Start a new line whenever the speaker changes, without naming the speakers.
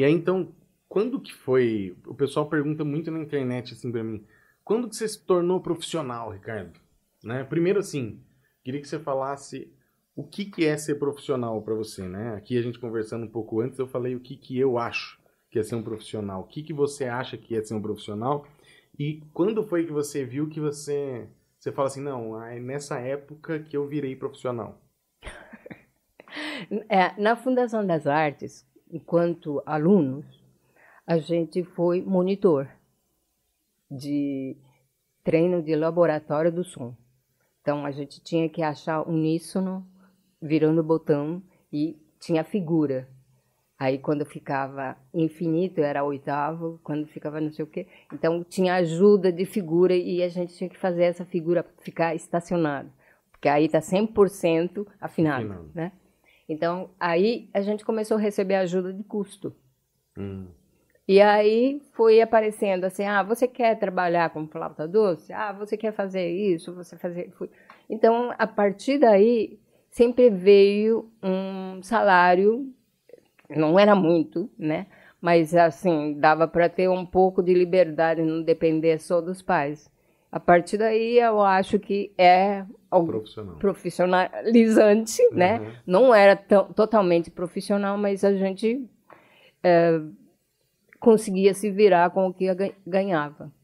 E aí então, quando que foi? O pessoal pergunta muito na internet assim para mim, quando que você se tornou profissional, Ricardo? Né? Primeiro assim, queria que você falasse o que que é ser profissional para você, né? Aqui a gente conversando um pouco antes, eu falei o que que eu acho que é ser um profissional, o que que você acha que é ser um profissional? E quando foi que você viu que você você fala assim, não, é nessa época que eu virei profissional?
É, na Fundação das Artes, enquanto alunos, a gente foi monitor de treino de laboratório do som. Então a gente tinha que achar uníssono virando o botão e tinha figura. Aí quando ficava infinito era oitavo, quando ficava não sei o quê. Então tinha ajuda de figura e a gente tinha que fazer essa figura ficar estacionada. Porque aí está 100% afinado, afinado, né? Então, aí a gente começou a receber ajuda de custo. Hum. E aí foi aparecendo assim, ah, você quer trabalhar com flauta doce? Ah, você quer fazer isso? Você fazer... Então, a partir daí, sempre veio um salário, não era muito, né? Mas, assim, dava para ter um pouco de liberdade, não depender só dos pais. A partir daí, eu acho que é Profissional. profissionalizante, uhum. né? Não era tão, totalmente profissional, mas a gente é, conseguia se virar com o que ganhava.